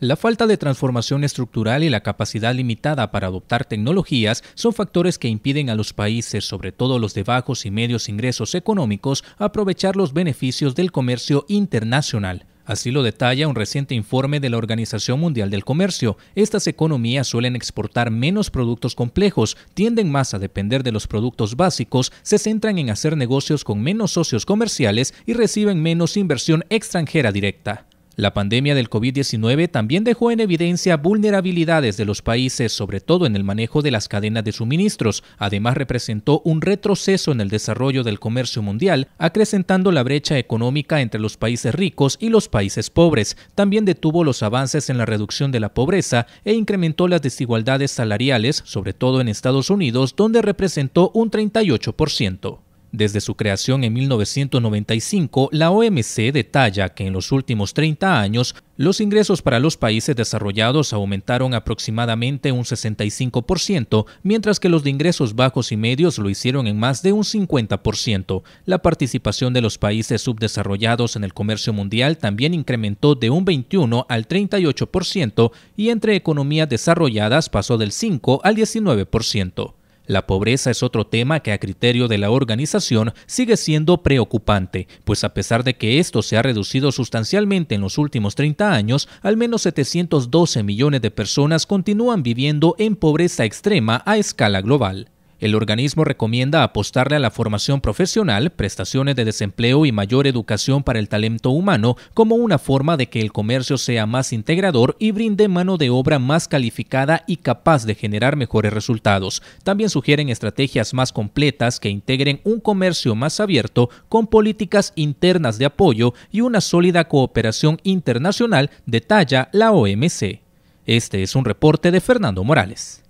La falta de transformación estructural y la capacidad limitada para adoptar tecnologías son factores que impiden a los países, sobre todo los de bajos y medios ingresos económicos, aprovechar los beneficios del comercio internacional. Así lo detalla un reciente informe de la Organización Mundial del Comercio. Estas economías suelen exportar menos productos complejos, tienden más a depender de los productos básicos, se centran en hacer negocios con menos socios comerciales y reciben menos inversión extranjera directa. La pandemia del COVID-19 también dejó en evidencia vulnerabilidades de los países, sobre todo en el manejo de las cadenas de suministros. Además, representó un retroceso en el desarrollo del comercio mundial, acrecentando la brecha económica entre los países ricos y los países pobres. También detuvo los avances en la reducción de la pobreza e incrementó las desigualdades salariales, sobre todo en Estados Unidos, donde representó un 38%. Desde su creación en 1995, la OMC detalla que en los últimos 30 años, los ingresos para los países desarrollados aumentaron aproximadamente un 65%, mientras que los de ingresos bajos y medios lo hicieron en más de un 50%. La participación de los países subdesarrollados en el comercio mundial también incrementó de un 21 al 38% y entre economías desarrolladas pasó del 5 al 19%. La pobreza es otro tema que a criterio de la organización sigue siendo preocupante, pues a pesar de que esto se ha reducido sustancialmente en los últimos 30 años, al menos 712 millones de personas continúan viviendo en pobreza extrema a escala global. El organismo recomienda apostarle a la formación profesional, prestaciones de desempleo y mayor educación para el talento humano como una forma de que el comercio sea más integrador y brinde mano de obra más calificada y capaz de generar mejores resultados. También sugieren estrategias más completas que integren un comercio más abierto con políticas internas de apoyo y una sólida cooperación internacional, detalla la OMC. Este es un reporte de Fernando Morales.